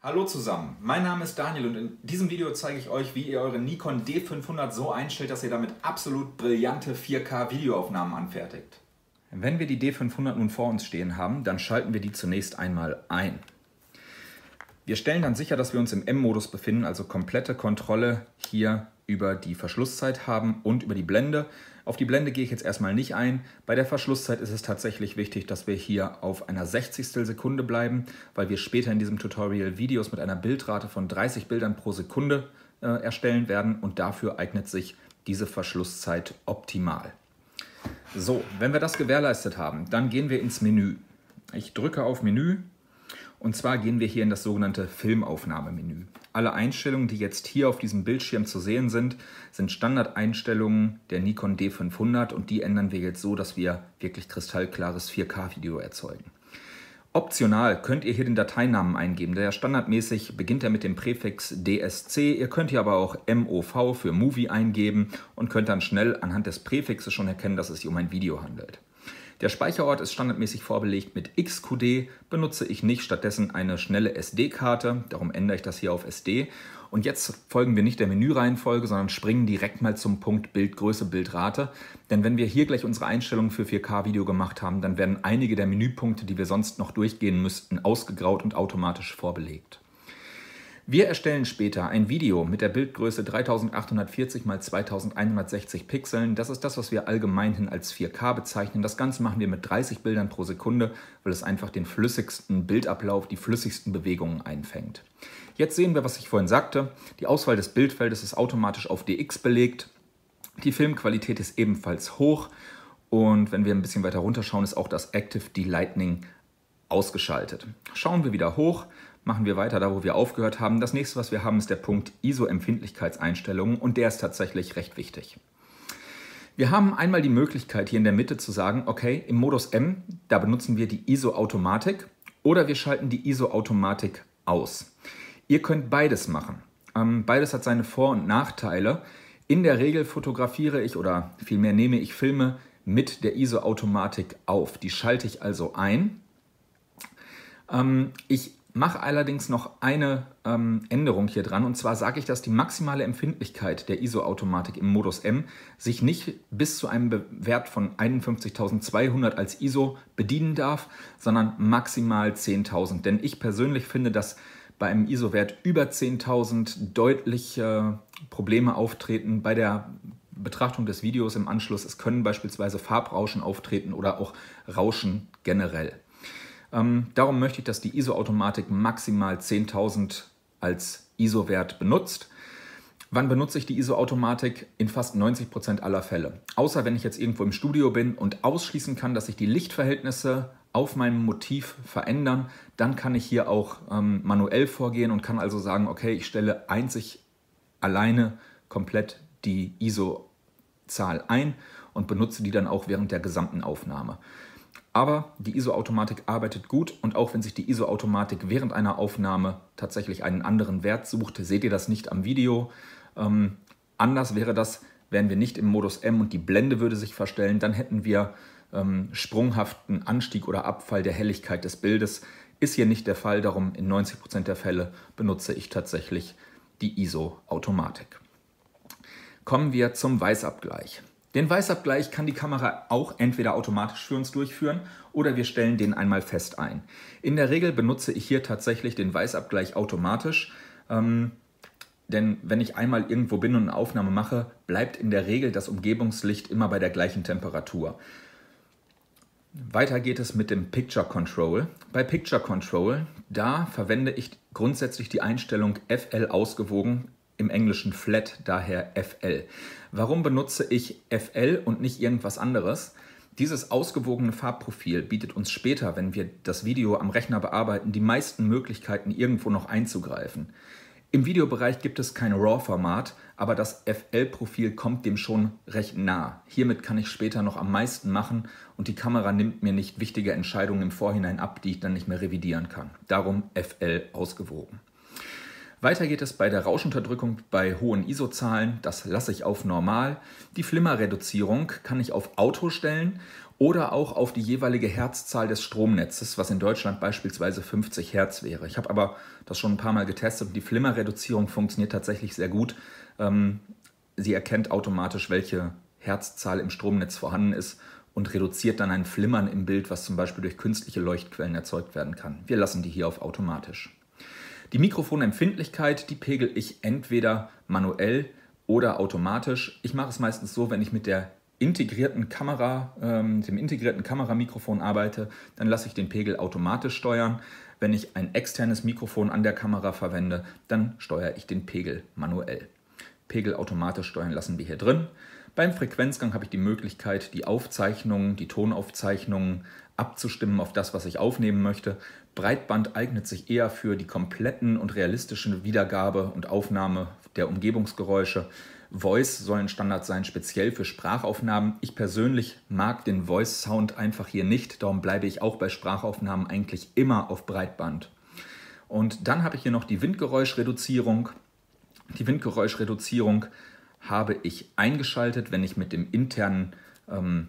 Hallo zusammen, mein Name ist Daniel und in diesem Video zeige ich euch, wie ihr eure Nikon D500 so einstellt, dass ihr damit absolut brillante 4K Videoaufnahmen anfertigt. Wenn wir die D500 nun vor uns stehen haben, dann schalten wir die zunächst einmal ein. Wir stellen dann sicher, dass wir uns im M-Modus befinden, also komplette Kontrolle hier über die Verschlusszeit haben und über die Blende. Auf die Blende gehe ich jetzt erstmal nicht ein. Bei der Verschlusszeit ist es tatsächlich wichtig, dass wir hier auf einer 60. Sekunde bleiben, weil wir später in diesem Tutorial Videos mit einer Bildrate von 30 Bildern pro Sekunde äh, erstellen werden und dafür eignet sich diese Verschlusszeit optimal. So, wenn wir das gewährleistet haben, dann gehen wir ins Menü. Ich drücke auf Menü, und zwar gehen wir hier in das sogenannte Filmaufnahmemenü. Alle Einstellungen, die jetzt hier auf diesem Bildschirm zu sehen sind, sind Standardeinstellungen der Nikon D500 und die ändern wir jetzt so, dass wir wirklich kristallklares 4K-Video erzeugen. Optional könnt ihr hier den Dateinamen eingeben. Der standardmäßig beginnt er mit dem Präfix DSC. Ihr könnt hier aber auch MOV für Movie eingeben und könnt dann schnell anhand des Präfixes schon erkennen, dass es sich um ein Video handelt. Der Speicherort ist standardmäßig vorbelegt mit XQD, benutze ich nicht, stattdessen eine schnelle SD-Karte, darum ändere ich das hier auf SD. Und jetzt folgen wir nicht der Menüreihenfolge, sondern springen direkt mal zum Punkt Bildgröße, Bildrate. Denn wenn wir hier gleich unsere Einstellungen für 4K-Video gemacht haben, dann werden einige der Menüpunkte, die wir sonst noch durchgehen müssten, ausgegraut und automatisch vorbelegt. Wir erstellen später ein Video mit der Bildgröße 3840 x 2160 Pixeln. Das ist das, was wir allgemeinhin als 4K bezeichnen. Das Ganze machen wir mit 30 Bildern pro Sekunde, weil es einfach den flüssigsten Bildablauf, die flüssigsten Bewegungen einfängt. Jetzt sehen wir, was ich vorhin sagte. Die Auswahl des Bildfeldes ist automatisch auf DX belegt. Die Filmqualität ist ebenfalls hoch. Und wenn wir ein bisschen weiter runterschauen, ist auch das Active D-Lightning ausgeschaltet. Schauen wir wieder hoch machen wir weiter da, wo wir aufgehört haben. Das nächste, was wir haben, ist der Punkt ISO-Empfindlichkeitseinstellungen und der ist tatsächlich recht wichtig. Wir haben einmal die Möglichkeit, hier in der Mitte zu sagen, okay, im Modus M, da benutzen wir die ISO-Automatik oder wir schalten die ISO-Automatik aus. Ihr könnt beides machen. Ähm, beides hat seine Vor- und Nachteile. In der Regel fotografiere ich oder vielmehr nehme ich Filme mit der ISO-Automatik auf. Die schalte ich also ein. Ähm, ich mache allerdings noch eine ähm, Änderung hier dran. Und zwar sage ich, dass die maximale Empfindlichkeit der ISO-Automatik im Modus M sich nicht bis zu einem Wert von 51.200 als ISO bedienen darf, sondern maximal 10.000. Denn ich persönlich finde, dass bei einem ISO-Wert über 10.000 deutliche Probleme auftreten bei der Betrachtung des Videos im Anschluss. Es können beispielsweise Farbrauschen auftreten oder auch Rauschen generell. Ähm, darum möchte ich, dass die ISO-Automatik maximal 10.000 als ISO-Wert benutzt. Wann benutze ich die ISO-Automatik? In fast 90% Prozent aller Fälle. Außer wenn ich jetzt irgendwo im Studio bin und ausschließen kann, dass sich die Lichtverhältnisse auf meinem Motiv verändern, dann kann ich hier auch ähm, manuell vorgehen und kann also sagen, okay, ich stelle einzig alleine komplett die ISO-Zahl ein und benutze die dann auch während der gesamten Aufnahme. Aber die ISO-Automatik arbeitet gut und auch wenn sich die ISO-Automatik während einer Aufnahme tatsächlich einen anderen Wert sucht, seht ihr das nicht am Video. Ähm, anders wäre das, wären wir nicht im Modus M und die Blende würde sich verstellen, dann hätten wir ähm, sprunghaften Anstieg oder Abfall der Helligkeit des Bildes. Ist hier nicht der Fall, darum in 90% Prozent der Fälle benutze ich tatsächlich die ISO-Automatik. Kommen wir zum Weißabgleich. Den Weißabgleich kann die Kamera auch entweder automatisch für uns durchführen oder wir stellen den einmal fest ein. In der Regel benutze ich hier tatsächlich den Weißabgleich automatisch, ähm, denn wenn ich einmal irgendwo bin und eine Aufnahme mache, bleibt in der Regel das Umgebungslicht immer bei der gleichen Temperatur. Weiter geht es mit dem Picture Control. Bei Picture Control, da verwende ich grundsätzlich die Einstellung FL ausgewogen im Englischen flat, daher FL. Warum benutze ich FL und nicht irgendwas anderes? Dieses ausgewogene Farbprofil bietet uns später, wenn wir das Video am Rechner bearbeiten, die meisten Möglichkeiten, irgendwo noch einzugreifen. Im Videobereich gibt es kein RAW-Format, aber das FL-Profil kommt dem schon recht nah. Hiermit kann ich später noch am meisten machen und die Kamera nimmt mir nicht wichtige Entscheidungen im Vorhinein ab, die ich dann nicht mehr revidieren kann. Darum FL ausgewogen. Weiter geht es bei der Rauschunterdrückung bei hohen ISO-Zahlen, das lasse ich auf normal. Die Flimmerreduzierung kann ich auf Auto stellen oder auch auf die jeweilige Herzzahl des Stromnetzes, was in Deutschland beispielsweise 50 Hertz wäre. Ich habe aber das schon ein paar Mal getestet und die Flimmerreduzierung funktioniert tatsächlich sehr gut. Ähm, sie erkennt automatisch, welche Herzzahl im Stromnetz vorhanden ist und reduziert dann ein Flimmern im Bild, was zum Beispiel durch künstliche Leuchtquellen erzeugt werden kann. Wir lassen die hier auf automatisch. Die Mikrofonempfindlichkeit, die pegel ich entweder manuell oder automatisch. Ich mache es meistens so, wenn ich mit der integrierten Kamera, ähm, dem integrierten Kameramikrofon arbeite, dann lasse ich den Pegel automatisch steuern. Wenn ich ein externes Mikrofon an der Kamera verwende, dann steuere ich den Pegel manuell. Pegel automatisch steuern lassen wir hier drin. Beim Frequenzgang habe ich die Möglichkeit, die Aufzeichnungen, die Tonaufzeichnungen abzustimmen auf das, was ich aufnehmen möchte. Breitband eignet sich eher für die kompletten und realistischen Wiedergabe und Aufnahme der Umgebungsgeräusche. Voice soll ein Standard sein, speziell für Sprachaufnahmen. Ich persönlich mag den Voice-Sound einfach hier nicht, darum bleibe ich auch bei Sprachaufnahmen eigentlich immer auf Breitband. Und dann habe ich hier noch die Windgeräuschreduzierung. Die Windgeräuschreduzierung habe ich eingeschaltet, wenn ich mit dem internen ähm,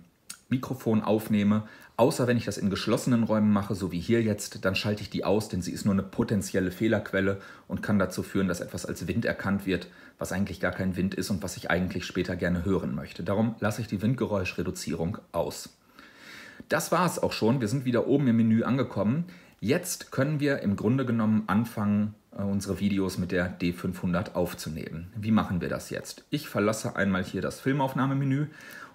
Mikrofon aufnehme. Außer wenn ich das in geschlossenen Räumen mache, so wie hier jetzt, dann schalte ich die aus, denn sie ist nur eine potenzielle Fehlerquelle und kann dazu führen, dass etwas als Wind erkannt wird, was eigentlich gar kein Wind ist und was ich eigentlich später gerne hören möchte. Darum lasse ich die Windgeräuschreduzierung aus. Das war es auch schon. Wir sind wieder oben im Menü angekommen. Jetzt können wir im Grunde genommen anfangen, äh, unsere Videos mit der D500 aufzunehmen. Wie machen wir das jetzt? Ich verlasse einmal hier das Filmaufnahmemenü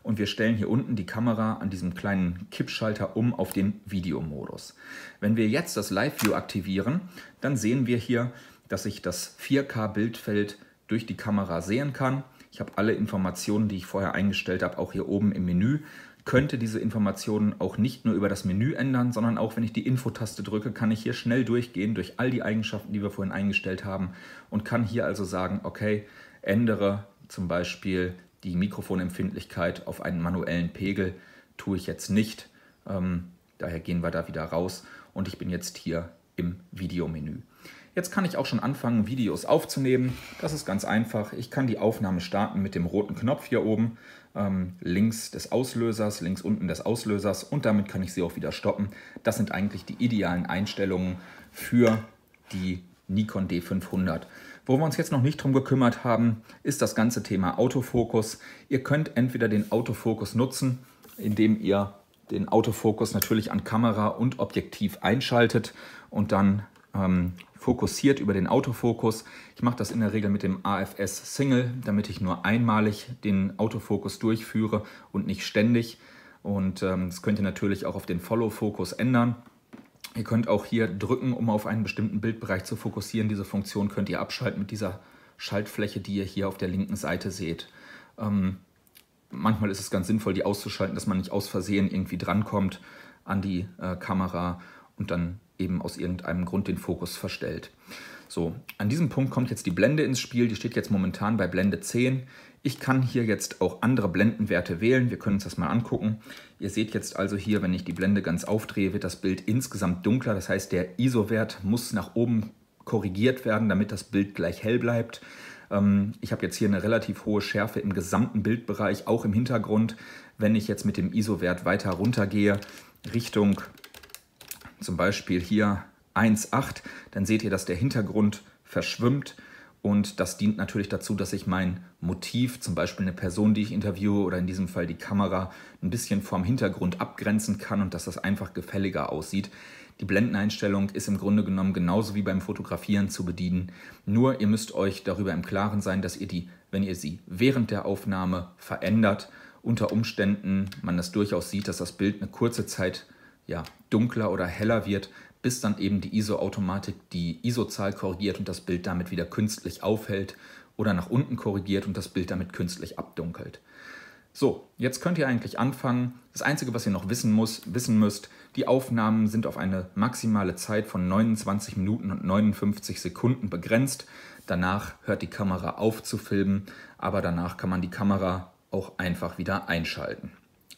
und wir stellen hier unten die Kamera an diesem kleinen Kippschalter um auf den Videomodus. Wenn wir jetzt das Live View aktivieren, dann sehen wir hier, dass ich das 4K Bildfeld durch die Kamera sehen kann. Ich habe alle Informationen, die ich vorher eingestellt habe, auch hier oben im Menü könnte diese Informationen auch nicht nur über das Menü ändern, sondern auch wenn ich die Infotaste drücke, kann ich hier schnell durchgehen durch all die Eigenschaften, die wir vorhin eingestellt haben und kann hier also sagen, okay, ändere zum Beispiel die Mikrofonempfindlichkeit auf einen manuellen Pegel, tue ich jetzt nicht. Ähm, daher gehen wir da wieder raus und ich bin jetzt hier im Videomenü. Jetzt kann ich auch schon anfangen, Videos aufzunehmen. Das ist ganz einfach. Ich kann die Aufnahme starten mit dem roten Knopf hier oben, ähm, links des Auslösers, links unten des Auslösers und damit kann ich sie auch wieder stoppen. Das sind eigentlich die idealen Einstellungen für die Nikon D500. Wo wir uns jetzt noch nicht drum gekümmert haben, ist das ganze Thema Autofokus. Ihr könnt entweder den Autofokus nutzen, indem ihr den Autofokus natürlich an Kamera und Objektiv einschaltet und dann ähm, fokussiert über den Autofokus. Ich mache das in der Regel mit dem AFS Single, damit ich nur einmalig den Autofokus durchführe und nicht ständig. Und ähm, das könnt ihr natürlich auch auf den Follow-Fokus ändern. Ihr könnt auch hier drücken, um auf einen bestimmten Bildbereich zu fokussieren. Diese Funktion könnt ihr abschalten mit dieser Schaltfläche, die ihr hier auf der linken Seite seht. Ähm, manchmal ist es ganz sinnvoll, die auszuschalten, dass man nicht aus Versehen irgendwie drankommt an die äh, Kamera und dann eben aus irgendeinem Grund den Fokus verstellt. So, an diesem Punkt kommt jetzt die Blende ins Spiel, die steht jetzt momentan bei Blende 10. Ich kann hier jetzt auch andere Blendenwerte wählen, wir können uns das mal angucken. Ihr seht jetzt also hier, wenn ich die Blende ganz aufdrehe, wird das Bild insgesamt dunkler, das heißt der ISO-Wert muss nach oben korrigiert werden, damit das Bild gleich hell bleibt. Ähm, ich habe jetzt hier eine relativ hohe Schärfe im gesamten Bildbereich, auch im Hintergrund. Wenn ich jetzt mit dem ISO-Wert weiter runtergehe, Richtung zum Beispiel hier 1.8, dann seht ihr, dass der Hintergrund verschwimmt. Und das dient natürlich dazu, dass ich mein Motiv, zum Beispiel eine Person, die ich interviewe oder in diesem Fall die Kamera, ein bisschen vom Hintergrund abgrenzen kann und dass das einfach gefälliger aussieht. Die Blendeneinstellung ist im Grunde genommen genauso wie beim Fotografieren zu bedienen. Nur ihr müsst euch darüber im Klaren sein, dass ihr die, wenn ihr sie während der Aufnahme verändert, unter Umständen man das durchaus sieht, dass das Bild eine kurze Zeit ja, dunkler oder heller wird, bis dann eben die ISO-Automatik die ISO-Zahl korrigiert und das Bild damit wieder künstlich aufhält oder nach unten korrigiert und das Bild damit künstlich abdunkelt. So, jetzt könnt ihr eigentlich anfangen. Das Einzige, was ihr noch wissen, muss, wissen müsst, die Aufnahmen sind auf eine maximale Zeit von 29 Minuten und 59 Sekunden begrenzt. Danach hört die Kamera auf zu filmen, aber danach kann man die Kamera auch einfach wieder einschalten.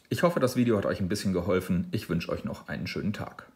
Ich hoffe, das Video hat euch ein bisschen geholfen. Ich wünsche euch noch einen schönen Tag.